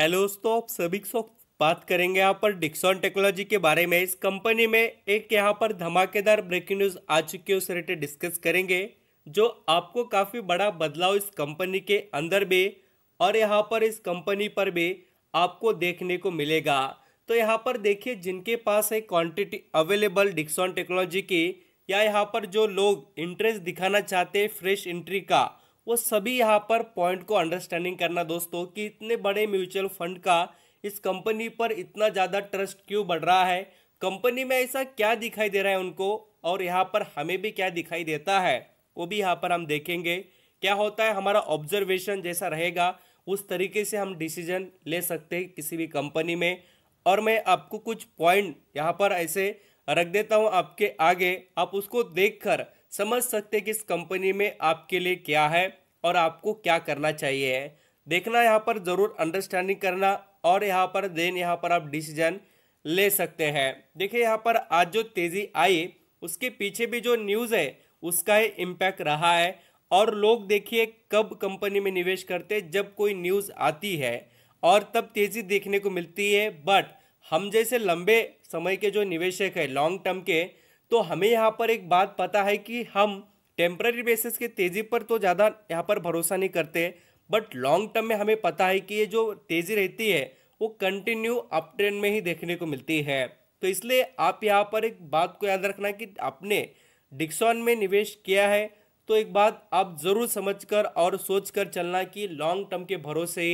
hello दोस्तों आप सभी सब बात करेंगे यहाँ पर डिक्सॉन टेक्नोलॉजी के बारे में इस कंपनी में एक यहाँ पर धमाकेदार ब्रेकिंग न्यूज आ चुकी है उस रिलेटेड डिस्कस करेंगे जो आपको काफ़ी बड़ा बदलाव इस कंपनी के अंदर भी और यहाँ पर इस कंपनी पर भी आपको देखने को मिलेगा तो यहाँ पर देखिए जिनके पास है क्वांटिटी अवेलेबल डिक्सॉन टेक्नोलॉजी की या यहाँ पर जो लोग इंटरेस्ट दिखाना चाहते हैं फ्रेश एंट्री का वो सभी यहाँ पर पॉइंट को अंडरस्टैंडिंग करना दोस्तों कि इतने बड़े म्यूचुअल फंड का इस कंपनी पर इतना ज़्यादा ट्रस्ट क्यों बढ़ रहा है कंपनी में ऐसा क्या दिखाई दे रहा है उनको और यहाँ पर हमें भी क्या दिखाई देता है वो भी यहाँ पर हम देखेंगे क्या होता है हमारा ऑब्जर्वेशन जैसा रहेगा उस तरीके से हम डिसीजन ले सकते हैं किसी भी कंपनी में और मैं आपको कुछ पॉइंट यहाँ पर ऐसे रख देता हूँ आपके आगे आप उसको देखकर समझ सकते हैं कि इस कंपनी में आपके लिए क्या है और आपको क्या करना चाहिए देखना यहाँ पर ज़रूर अंडरस्टैंडिंग करना और यहाँ पर देन यहाँ पर आप डिसीजन ले सकते हैं देखिए यहाँ पर आज जो तेज़ी आई उसके पीछे भी जो न्यूज़ है उसका ही इम्पैक्ट रहा है और लोग देखिए कब कंपनी में निवेश करते जब कोई न्यूज़ आती है और तब तेज़ी देखने को मिलती है बट हम जैसे लंबे समय के जो निवेशक है लॉन्ग टर्म के तो हमें यहाँ पर एक बात पता है कि हम टेम्प्ररी बेसिस के तेज़ी पर तो ज़्यादा यहाँ पर भरोसा नहीं करते बट लॉन्ग टर्म में हमें पता है कि ये जो तेज़ी रहती है वो कंटिन्यू अप ट्रेंड में ही देखने को मिलती है तो इसलिए आप यहाँ पर एक बात को याद रखना कि आपने डिक्सॉन में निवेश किया है तो एक बात आप ज़रूर समझकर और सोचकर चलना कि लॉन्ग टर्म के भरोसे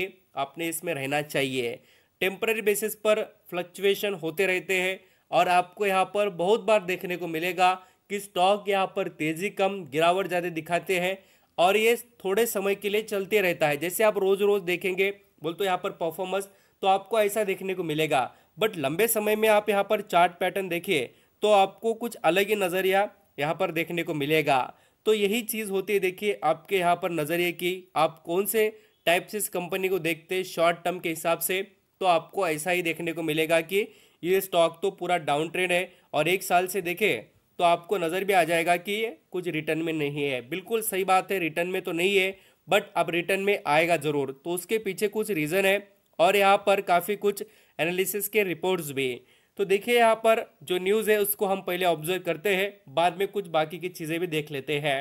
आपने इसमें रहना चाहिए टेम्प्ररी बेसिस पर फ्लक्चुएशन होते रहते हैं और आपको यहाँ पर बहुत बार देखने को मिलेगा कि स्टॉक यहाँ पर तेज़ी कम गिरावट ज़्यादा दिखाते हैं और ये थोड़े समय के लिए चलते रहता है जैसे आप रोज़ रोज़ देखेंगे बोल तो यहाँ पर परफॉर्मेंस तो आपको ऐसा देखने को मिलेगा बट लंबे समय में आप यहाँ पर चार्ट पैटर्न देखिए तो आपको कुछ अलग ही नज़रिया यहाँ पर देखने को मिलेगा तो यही चीज़ होती है देखिए आपके यहाँ पर नज़रिए की आप कौन से टाइप से इस कंपनी को देखते हैं शॉर्ट टर्म के हिसाब से तो आपको ऐसा ही देखने को मिलेगा कि ये स्टॉक तो पूरा डाउन ट्रेंड है और एक साल से देखे तो आपको नज़र भी आ जाएगा कि ये कुछ रिटर्न में नहीं है बिल्कुल सही बात है रिटर्न में तो नहीं है बट अब रिटर्न में आएगा ज़रूर तो उसके पीछे कुछ रीज़न है और यहाँ पर काफ़ी कुछ एनालिसिस के रिपोर्ट्स भी तो देखिए यहाँ पर जो न्यूज़ है उसको हम पहले ऑब्जर्व करते हैं बाद में कुछ बाकी की चीज़ें भी देख लेते हैं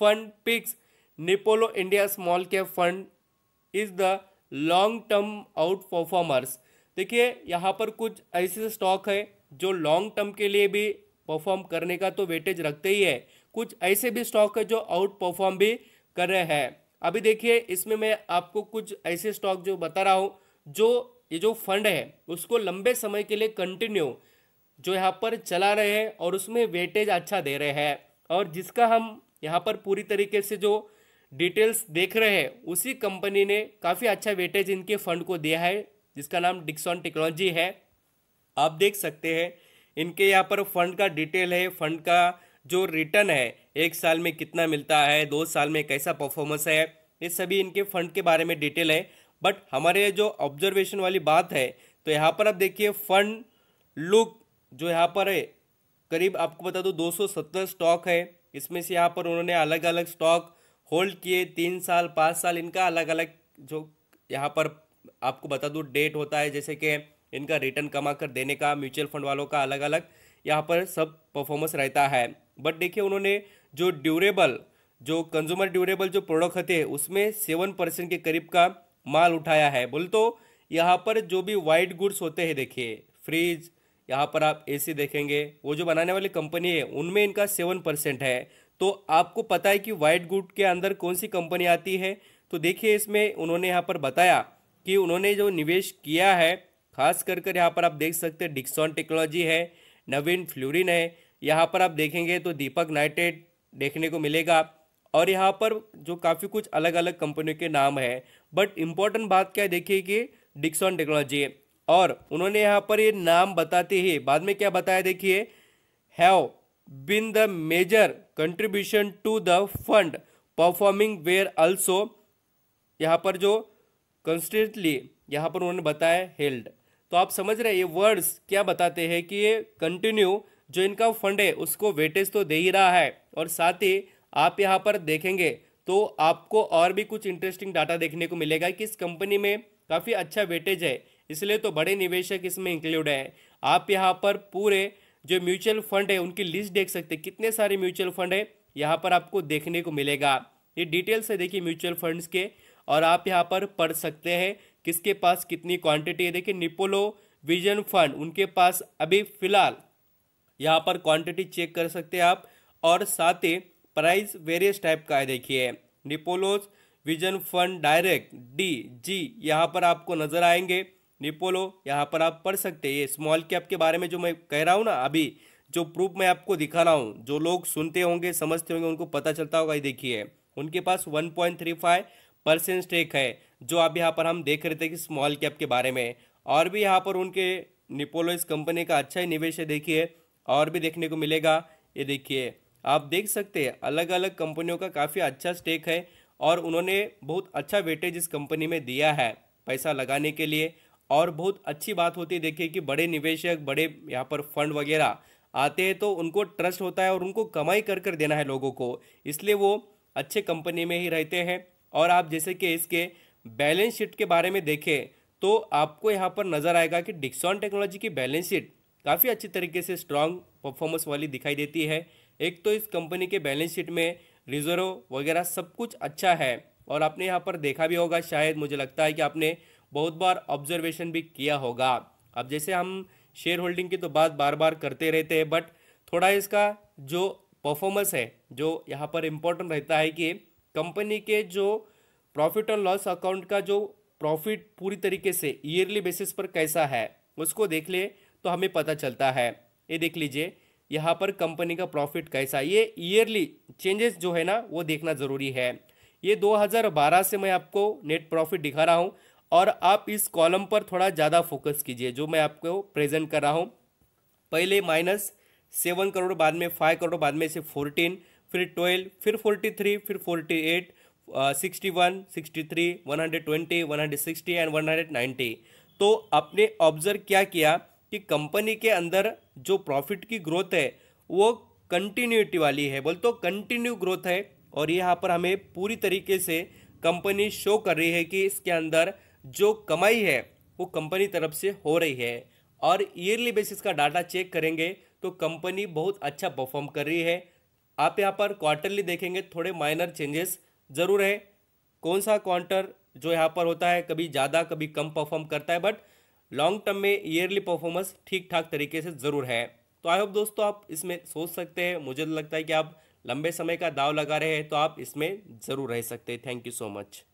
fund picks Nippon India small cap fund is the long term out performers देखिए यहाँ पर कुछ ऐसे स्टॉक है जो लॉन्ग टर्म के लिए भी परफॉर्म करने का तो वेटेज रखते ही है कुछ ऐसे भी स्टॉक है जो आउट परफॉर्म भी कर रहे हैं अभी देखिए इसमें मैं आपको कुछ ऐसे स्टॉक जो बता रहा हूँ जो ये जो फंड है उसको लंबे समय के लिए कंटिन्यू जो यहाँ पर चला रहे हैं और उसमें वेटेज अच्छा दे रहे हैं और जिसका हम यहाँ पर पूरी तरीके से जो डिटेल्स देख रहे हैं उसी कंपनी ने काफ़ी अच्छा वेटेज इनके फंड को दिया है जिसका नाम डिक्सॉन टेक्नोलॉजी है आप देख सकते हैं इनके यहाँ पर फंड का डिटेल है फंड का जो रिटर्न है एक साल में कितना मिलता है दो साल में कैसा परफॉर्मेंस है ये सभी इनके फंड के बारे में डिटेल है बट हमारे जो ऑब्जर्वेशन वाली बात है तो यहाँ पर आप देखिए फंड लुक जो यहाँ पर है करीब आपको बता दो सत्तर स्टॉक है इसमें से यहाँ पर उन्होंने अलग अलग स्टॉक होल्ड किए तीन साल पाँच साल इनका अलग अलग जो यहाँ पर आपको बता दूँ डेट होता है जैसे कि इनका रिटर्न कमा कर देने का म्यूचुअल फंड वालों का अलग अलग यहाँ पर सब परफॉर्मेंस रहता है बट देखिए उन्होंने जो ड्यूरेबल जो कंज्यूमर ड्यूरेबल जो प्रोडक्ट होते हैं उसमें सेवन परसेंट के करीब का माल उठाया है बोल तो यहाँ पर जो भी वाइट गुड्स होते हैं देखिए फ्रिज यहाँ पर आप एसी देखेंगे वो जो बनाने वाली कंपनी है उनमें इनका सेवन परसेंट है तो आपको पता है कि वाइट गुड के अंदर कौन सी कंपनी आती है तो देखिए इसमें उन्होंने यहाँ पर बताया कि उन्होंने जो निवेश किया है खास कर कर यहाँ पर आप देख सकते हैं डिक्सॉन टेक्नोलॉजी है नवीन फ्लोरिन है यहाँ पर आप देखेंगे तो दीपक नाइटेड देखने को मिलेगा और यहाँ पर जो काफ़ी कुछ अलग अलग कंपनियों के नाम है बट इम्पॉर्टेंट बात क्या है देखिए कि डिक्सॉन टेक्नोलॉजी और उन्होंने यहाँ पर ये नाम बताते ही बाद में क्या बताया देखिए have been the major contribution to the fund performing where also यहाँ पर जो कंस्टेंटली यहाँ पर उन्होंने बताया हेल्ड तो आप समझ रहे हैं ये वर्ड्स क्या बताते हैं कि ये कंटिन्यू जो इनका फंड है उसको वेटेज तो दे ही रहा है और साथ ही आप यहाँ पर देखेंगे तो आपको और भी कुछ इंटरेस्टिंग डाटा देखने को मिलेगा कि इस कंपनी में काफ़ी अच्छा वेटेज है इसलिए तो बड़े निवेशक इसमें इंक्लूड है आप यहाँ पर पूरे जो म्यूचुअल फंड है उनकी लिस्ट देख सकते हैं कितने सारे म्यूचुअल फंड है यहाँ पर आपको देखने को मिलेगा ये डिटेल्स है देखिए म्यूचुअल फंड्स के और आप यहाँ पर पढ़ सकते हैं किसके पास कितनी क्वांटिटी है देखिए निपोलो विजन फंड उनके पास अभी फिलहाल यहाँ पर क्वांटिटी चेक कर सकते हैं आप और साथ ही प्राइस वेरियस टाइप का है देखिए Nippon's vision fund direct D G यहाँ पर आपको नज़र आएंगे निपोलो यहाँ पर आप पढ़ सकते हैं ये स्मॉल कैप के बारे में जो मैं कह रहा हूँ ना अभी जो प्रूफ मैं आपको दिखा रहा हूँ जो लोग सुनते होंगे समझते होंगे उनको पता चलता होगा ये देखिए उनके पास one point three five percent stake है जो अब यहाँ पर हम देख रहे थे कि स्मॉल कैप के बारे में और भी यहाँ पर उनके निपोलो इस कंपनी का अच्छा ही निवेश है देखिए और भी देखने को मिलेगा ये देखिए आप देख सकते हैं अलग अलग कंपनियों का काफ़ी अच्छा स्टेक है और उन्होंने बहुत अच्छा वेटेज इस कंपनी में दिया है पैसा लगाने के लिए और बहुत अच्छी बात होती है देखिए कि बड़े निवेशक बड़े यहाँ पर फंड वगैरह आते हैं तो उनको ट्रस्ट होता है और उनको कमाई कर कर देना है लोगों को इसलिए वो अच्छे कंपनी में ही रहते हैं और आप जैसे कि इसके बैलेंस शीट के बारे में देखें तो आपको यहाँ पर नज़र आएगा कि डिक्सॉन टेक्नोलॉजी की बैलेंस शीट काफ़ी अच्छी तरीके से स्ट्रांग परफॉर्मेंस वाली दिखाई देती है एक तो इस कंपनी के बैलेंस शीट में रिजर्व वगैरह सब कुछ अच्छा है और आपने यहाँ पर देखा भी होगा शायद मुझे लगता है कि आपने बहुत बार ऑब्जर्वेशन भी किया होगा अब जैसे हम शेयर होल्डिंग की तो बात बार बार करते रहते हैं बट थोड़ा इसका जो परफॉर्मेंस है जो यहाँ पर इम्पोर्टेंट रहता है कि कंपनी के जो प्रॉफिट और लॉस अकाउंट का जो प्रॉफिट पूरी तरीके से ईयरली बेसिस पर कैसा है उसको देख ले तो हमें पता चलता है ये देख लीजिए यहाँ पर कंपनी का प्रॉफिट कैसा ये ईयरली चेंजेस जो है ना वो देखना ज़रूरी है ये 2012 से मैं आपको नेट प्रॉफिट दिखा रहा हूँ और आप इस कॉलम पर थोड़ा ज़्यादा फोकस कीजिए जो मैं आपको प्रेजेंट कर रहा हूँ पहले माइनस सेवन करोड़ बाद में फाइव करोड़ बाद में से फोर्टीन फिर ट्वेल्व फिर फोर्टी थ्री फिर forty eight sixty one sixty three one hundred twenty one hundred sixty and one hundred ninety तो आपने ऑब्जर्व क्या किया कि कंपनी के अंदर जो प्रॉफिट की ग्रोथ है वो कंटिन्यूटी वाली है बोल तो कंटिन्यू ग्रोथ है और यहाँ पर हमें पूरी तरीके से कंपनी शो कर रही है कि इसके अंदर जो कमाई है वो कंपनी तरफ से हो रही है और ईयरली बेसिस का डाटा चेक करेंगे तो कंपनी बहुत अच्छा परफॉर्म कर रही है आप यहाँ पर क्वार्टरली देखेंगे थोड़े माइनर चेंजेस ज़रूर है कौन सा क्वार्टर जो यहाँ पर होता है कभी ज़्यादा कभी कम परफॉर्म करता है बट लॉन्ग टर्म में ईयरली परफॉर्मेंस ठीक ठाक तरीके से ज़रूर है तो आई होप दोस्तों आप इसमें सोच सकते हैं मुझे लगता है कि आप लंबे समय का दाव लगा रहे हैं तो आप इसमें ज़रूर रह सकते हैं थैंक यू सो मच